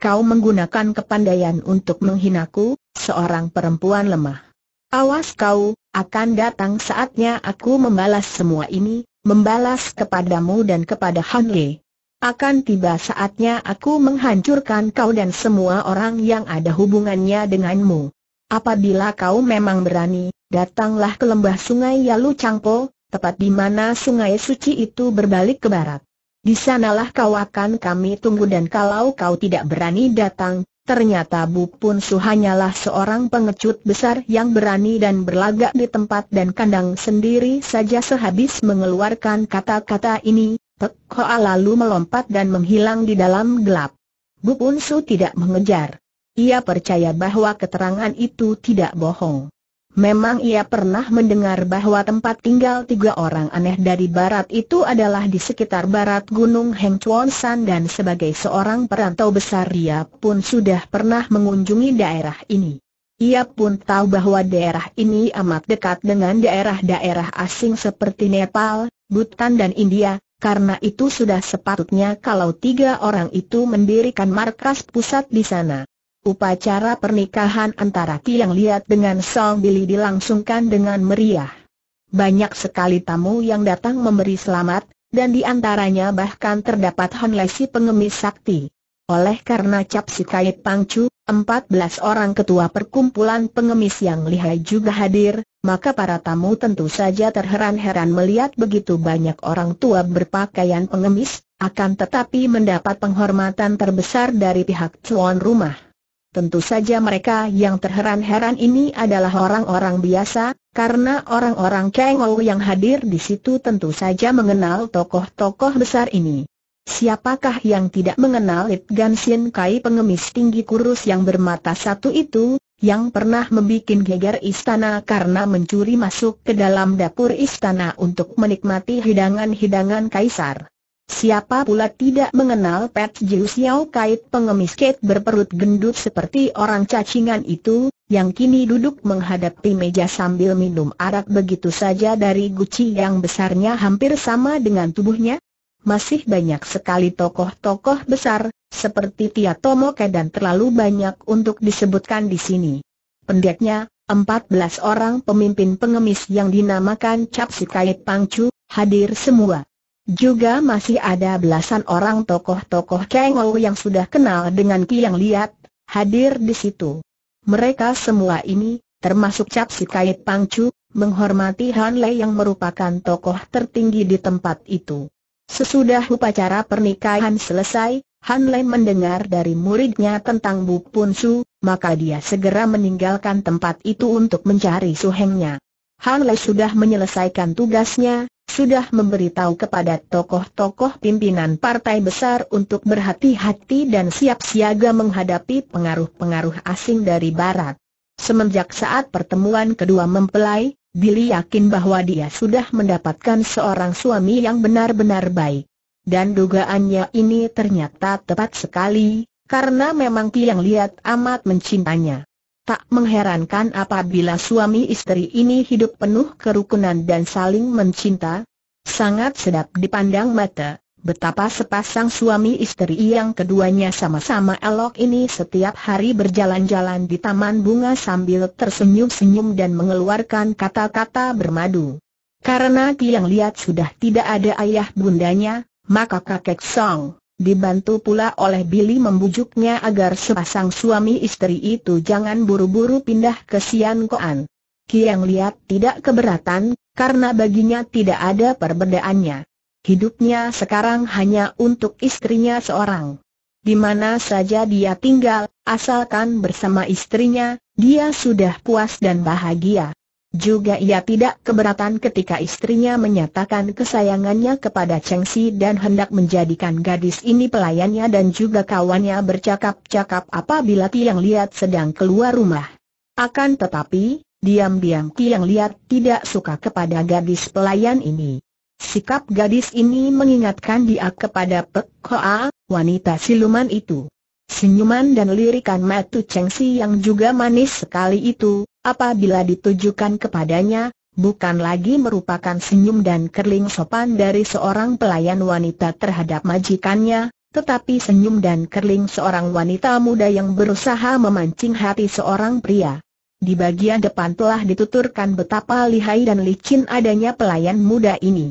kau menggunakan kepandaian untuk menghinaku, seorang perempuan lemah. Awas kau, akan datang saatnya aku membalas semua ini, membalas kepadamu dan kepada Han Ye. Akan tiba saatnya aku menghancurkan kau dan semua orang yang ada hubungannya denganmu. Apabila kau memang berani, datanglah ke lembah sungai Yalu Changpo, tepat di mana sungai suci itu berbalik ke barat. Di sanalah kau akan kami tunggu dan kalau kau tidak berani datang, ternyata Bu Pun Su hanyalah seorang pengecut besar yang berani dan berlagak di tempat dan kandang sendiri saja sehabis mengeluarkan kata-kata ini, Pek Hoa lalu melompat dan menghilang di dalam gelap. Bu Pun Su tidak mengejar. Ia percaya bahwa keterangan itu tidak bohong. Memang ia pernah mendengar bahwa tempat tinggal tiga orang aneh dari barat itu adalah di sekitar barat Gunung Heng Chuan San dan sebagai seorang perantau besar ia pun sudah pernah mengunjungi daerah ini. Ia pun tahu bahwa daerah ini amat dekat dengan daerah-daerah asing seperti Nepal, Bhutan dan India, karena itu sudah sepatutnya kalau tiga orang itu mendirikan markas pusat di sana. Upacara pernikahan antara Tiang Liat dengan Song Bili dilangsungkan dengan meriah. Banyak sekali tamu yang datang memberi selamat, dan di antaranya bahkan terdapat honlesi pengemis sakti. Oleh karena Cap kait Pangcu, 14 orang ketua perkumpulan pengemis yang lihai juga hadir, maka para tamu tentu saja terheran-heran melihat begitu banyak orang tua berpakaian pengemis, akan tetapi mendapat penghormatan terbesar dari pihak tuan rumah. Tentu saja mereka yang terheran-heran ini adalah orang-orang biasa, karena orang-orang ngau yang hadir di situ tentu saja mengenal tokoh-tokoh besar ini. Siapakah yang tidak mengenal It Gan Kai pengemis tinggi kurus yang bermata satu itu, yang pernah membuat geger istana karena mencuri masuk ke dalam dapur istana untuk menikmati hidangan-hidangan kaisar. Siapa pula tidak mengenal Pet Jiu Xiao Kait pengemis Kate berperut gendut seperti orang cacingan itu, yang kini duduk menghadapi meja sambil minum arak begitu saja dari guci yang besarnya hampir sama dengan tubuhnya? Masih banyak sekali tokoh-tokoh besar, seperti Tia Tomoke dan terlalu banyak untuk disebutkan di sini. Pendeknya, 14 orang pemimpin pengemis yang dinamakan Capsi Kait Pangcu, hadir semua. Juga masih ada belasan orang tokoh-tokoh Kengou yang sudah kenal dengan ki yang Liat, hadir di situ. Mereka semua ini, termasuk Cap Si Kait Pangcu, menghormati Han Lei yang merupakan tokoh tertinggi di tempat itu. Sesudah upacara pernikahan selesai, Han Lei mendengar dari muridnya tentang Bu Pun Su, maka dia segera meninggalkan tempat itu untuk mencari suhengnya. Han Lei sudah menyelesaikan tugasnya, sudah memberitahu kepada tokoh-tokoh pimpinan partai besar untuk berhati-hati dan siap siaga menghadapi pengaruh-pengaruh asing dari barat. Semenjak saat pertemuan kedua mempelai, Billy yakin bahwa dia sudah mendapatkan seorang suami yang benar-benar baik. Dan dugaannya ini ternyata tepat sekali, karena memang Tiang Liat amat mencintanya. Tak mengherankan apabila suami istri ini hidup penuh kerukunan dan saling mencinta. Sangat sedap dipandang mata, betapa sepasang suami istri yang keduanya sama-sama elok ini setiap hari berjalan-jalan di taman bunga sambil tersenyum-senyum dan mengeluarkan kata-kata bermadu. Karena Tiang Liat sudah tidak ada ayah bundanya, maka kakek Song Dibantu pula oleh Billy membujuknya agar sepasang suami istri itu jangan buru-buru pindah ke Sian Koan. Kiang lihat tidak keberatan, karena baginya tidak ada perbedaannya. Hidupnya sekarang hanya untuk istrinya seorang. Di mana saja dia tinggal, asalkan bersama istrinya, dia sudah puas dan bahagia. Juga ia tidak keberatan ketika istrinya menyatakan kesayangannya kepada Cheng Si dan hendak menjadikan gadis ini pelayannya dan juga kawannya bercakap-cakap apabila Tiang Liat sedang keluar rumah. Akan tetapi, diam-diam Tiang Liat tidak suka kepada gadis pelayan ini. Sikap gadis ini mengingatkan dia kepada Pek Hoa, wanita siluman itu. Senyuman dan lirikan Matu Cheng Si yang juga manis sekali itu, apabila ditujukan kepadanya, bukan lagi merupakan senyum dan kerling sopan dari seorang pelayan wanita terhadap majikannya, tetapi senyum dan kerling seorang wanita muda yang berusaha memancing hati seorang pria. Di bagian depan telah dituturkan betapa lihai dan licin adanya pelayan muda ini.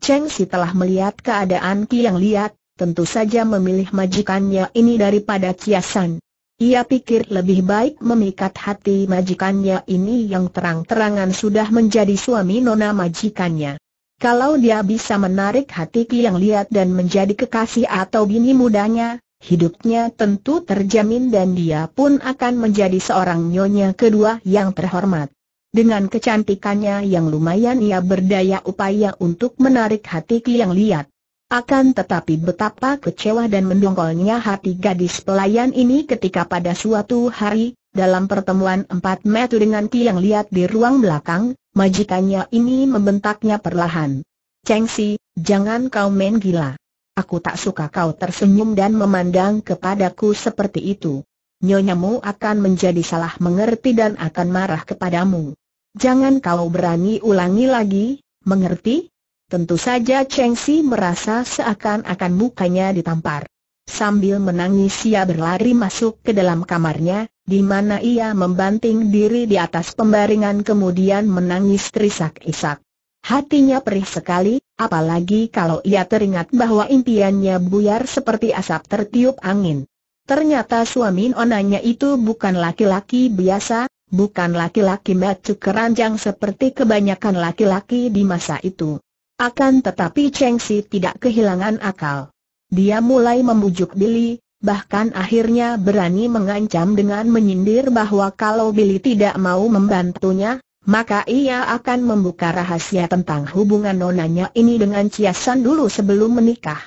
Cheng Si telah melihat keadaan Ki Yang lihat tentu saja memilih majikannya ini daripada kiasan. Ia pikir lebih baik memikat hati majikannya ini yang terang-terangan sudah menjadi suami nona majikannya. Kalau dia bisa menarik hati Ki yang lihat dan menjadi kekasih atau bini mudanya, hidupnya tentu terjamin dan dia pun akan menjadi seorang nyonya kedua yang terhormat. Dengan kecantikannya yang lumayan ia berdaya upaya untuk menarik hati Ki yang lihat. Akan tetapi betapa kecewa dan mendongkolnya hati gadis pelayan ini ketika pada suatu hari, dalam pertemuan empat metu dengan Ki yang lihat di ruang belakang, majikannya ini membentaknya perlahan. Cheng Si, jangan kau main gila. Aku tak suka kau tersenyum dan memandang kepadaku seperti itu. Nyonyamu akan menjadi salah mengerti dan akan marah kepadamu. Jangan kau berani ulangi lagi, mengerti? Tentu saja Cheng Si merasa seakan-akan mukanya ditampar. Sambil menangis ia berlari masuk ke dalam kamarnya, di mana ia membanting diri di atas pembaringan kemudian menangis terisak-isak. Hatinya perih sekali, apalagi kalau ia teringat bahwa impiannya buyar seperti asap tertiup angin. Ternyata suami onanya itu bukan laki-laki biasa, bukan laki-laki macu keranjang seperti kebanyakan laki-laki di masa itu. Akan tetapi Cheng Si tidak kehilangan akal. Dia mulai membujuk Billy, bahkan akhirnya berani mengancam dengan menyindir bahwa kalau Billy tidak mau membantunya, maka ia akan membuka rahasia tentang hubungan nonanya ini dengan Ciasan dulu sebelum menikah.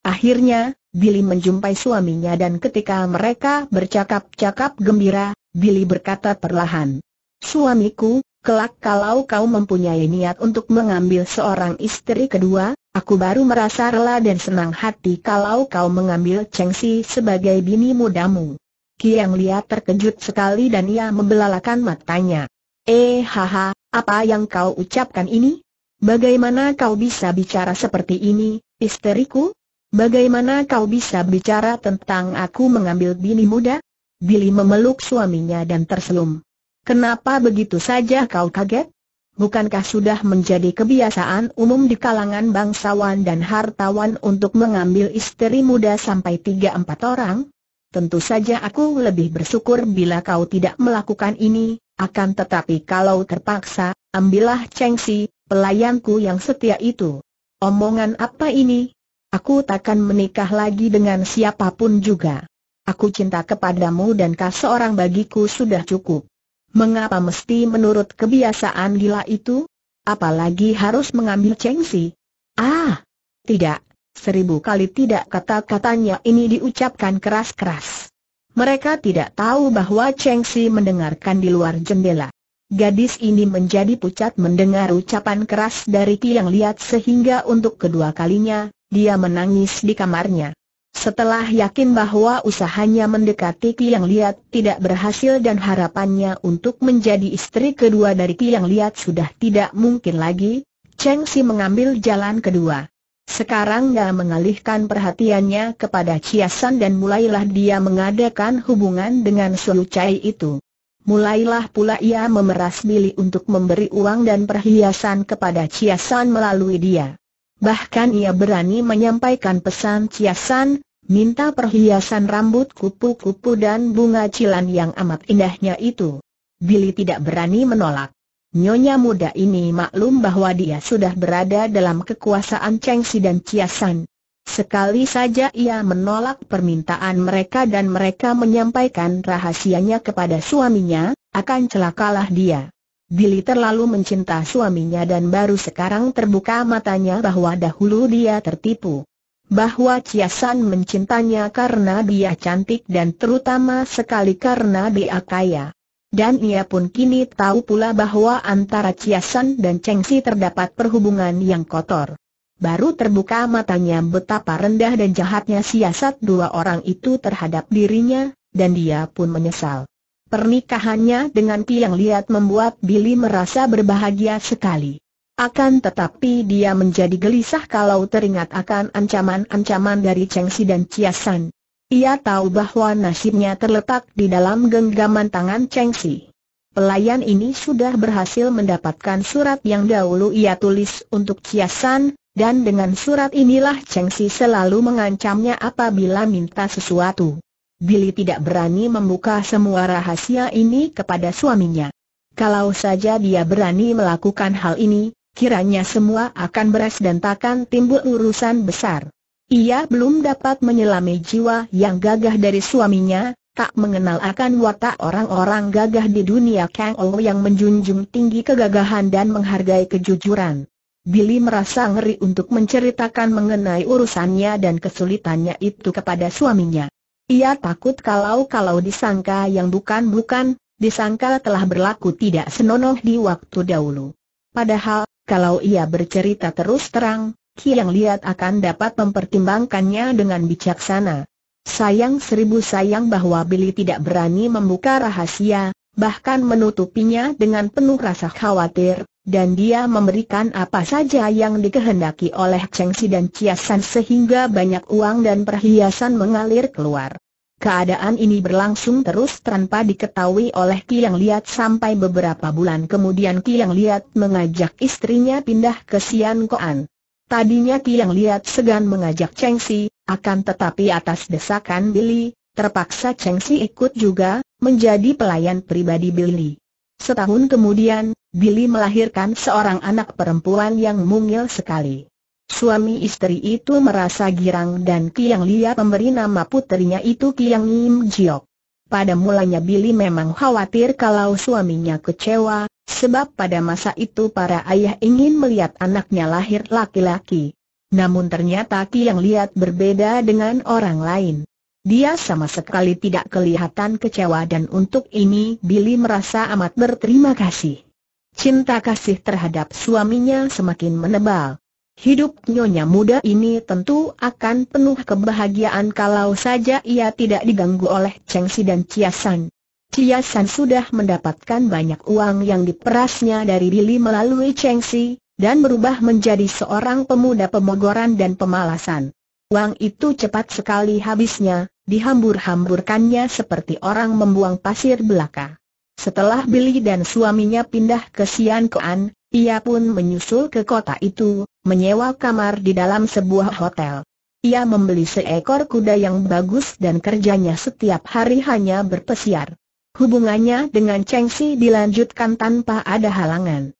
Akhirnya, Billy menjumpai suaminya dan ketika mereka bercakap-cakap gembira, Billy berkata perlahan, Suamiku, Kelak kalau kau mempunyai niat untuk mengambil seorang istri kedua, aku baru merasa rela dan senang hati kalau kau mengambil Cheng Si sebagai bini mudamu. Kiang Lia terkejut sekali dan ia membelalakan matanya. Eh haha, apa yang kau ucapkan ini? Bagaimana kau bisa bicara seperti ini, istriku? Bagaimana kau bisa bicara tentang aku mengambil bini muda? Billy memeluk suaminya dan terselum. Kenapa begitu saja kau kaget? Bukankah sudah menjadi kebiasaan umum di kalangan bangsawan dan hartawan untuk mengambil istri muda sampai tiga empat orang? Tentu saja aku lebih bersyukur bila kau tidak melakukan ini, akan tetapi kalau terpaksa, ambillah Cheng Si, pelayanku yang setia itu. Omongan apa ini? Aku takkan menikah lagi dengan siapapun juga. Aku cinta kepadamu dan kau seorang bagiku sudah cukup mengapa mesti menurut kebiasaan gila itu? Apalagi harus mengambil cengsi? Ah, tidak, seribu kali tidak kata-katanya ini diucapkan keras-keras. Mereka tidak tahu bahwa Cheng Si mendengarkan di luar jendela. Gadis ini menjadi pucat mendengar ucapan keras dari yang lihat, sehingga untuk kedua kalinya, dia menangis di kamarnya. Setelah yakin bahwa usahanya mendekati Kiang Liat tidak berhasil dan harapannya untuk menjadi istri kedua dari Kiang Liat sudah tidak mungkin lagi, Cheng Si mengambil jalan kedua. Sekarang dia mengalihkan perhatiannya kepada Chia San dan mulailah dia mengadakan hubungan dengan Sulu Chai itu. Mulailah pula ia memeras Billy untuk memberi uang dan perhiasan kepada Chia San melalui dia. Bahkan ia berani menyampaikan pesan Chia San, minta perhiasan rambut kupu-kupu dan bunga cilan yang amat indahnya itu. Billy tidak berani menolak. Nyonya muda ini maklum bahwa dia sudah berada dalam kekuasaan Cheng Si dan San. Sekali saja ia menolak permintaan mereka dan mereka menyampaikan rahasianya kepada suaminya, akan celakalah dia. Billy terlalu mencinta suaminya dan baru sekarang terbuka matanya bahwa dahulu dia tertipu bahwa Ciasan mencintanya karena dia cantik dan terutama sekali karena dia kaya. Dan ia pun kini tahu pula bahwa antara Ciasan dan Cengsi terdapat perhubungan yang kotor. Baru terbuka matanya betapa rendah dan jahatnya siasat dua orang itu terhadap dirinya, dan dia pun menyesal. Pernikahannya dengan Piang Liat membuat Billy merasa berbahagia sekali. Akan tetapi dia menjadi gelisah kalau teringat akan ancaman-ancaman dari Cheng Si dan Chiasan. Ia tahu bahwa nasibnya terletak di dalam genggaman tangan Cheng Si. Pelayan ini sudah berhasil mendapatkan surat yang dahulu ia tulis untuk Chiasan, dan dengan surat inilah Cheng Si selalu mengancamnya apabila minta sesuatu. Billy tidak berani membuka semua rahasia ini kepada suaminya. Kalau saja dia berani melakukan hal ini, Kiranya semua akan beres dan takkan timbul urusan besar. Ia belum dapat menyelami jiwa yang gagah dari suaminya, tak mengenal akan watak orang-orang gagah di dunia Kang Ou yang menjunjung tinggi kegagahan dan menghargai kejujuran. Billy merasa ngeri untuk menceritakan mengenai urusannya dan kesulitannya itu kepada suaminya. Ia takut kalau-kalau disangka yang bukan-bukan, disangka telah berlaku tidak senonoh di waktu dahulu. Padahal, kalau ia bercerita terus terang, Kiang Liat akan dapat mempertimbangkannya dengan bijaksana. Sayang seribu sayang bahwa Billy tidak berani membuka rahasia, bahkan menutupinya dengan penuh rasa khawatir, dan dia memberikan apa saja yang dikehendaki oleh Cheng Si dan Chia San sehingga banyak uang dan perhiasan mengalir keluar. Keadaan ini berlangsung terus tanpa diketahui oleh Kiang Liat sampai beberapa bulan kemudian Kiang Liat mengajak istrinya pindah ke Sian Koan. Tadinya Kiang Liat segan mengajak Cheng Si, akan tetapi atas desakan Billy, terpaksa Cheng Si ikut juga, menjadi pelayan pribadi Billy. Setahun kemudian, Billy melahirkan seorang anak perempuan yang mungil sekali. Suami istri itu merasa girang dan Kiang Lia memberi nama puterinya itu Kiang Im Jiok. Pada mulanya Billy memang khawatir kalau suaminya kecewa, sebab pada masa itu para ayah ingin melihat anaknya lahir laki-laki. Namun ternyata Ki yang berbeda dengan orang lain. Dia sama sekali tidak kelihatan kecewa dan untuk ini Billy merasa amat berterima kasih. Cinta kasih terhadap suaminya semakin menebal. Hidup nyonya muda ini tentu akan penuh kebahagiaan kalau saja ia tidak diganggu oleh Cheng Si dan Chia San. Chia San sudah mendapatkan banyak uang yang diperasnya dari Lily melalui Cheng Si, dan berubah menjadi seorang pemuda pemogoran dan pemalasan. Uang itu cepat sekali habisnya, dihambur-hamburkannya seperti orang membuang pasir belaka. Setelah Billy dan suaminya pindah ke Sian Kuan, ia pun menyusul ke kota itu, menyewa kamar di dalam sebuah hotel. Ia membeli seekor kuda yang bagus dan kerjanya setiap hari hanya berpesiar. Hubungannya dengan Cheng Si dilanjutkan tanpa ada halangan.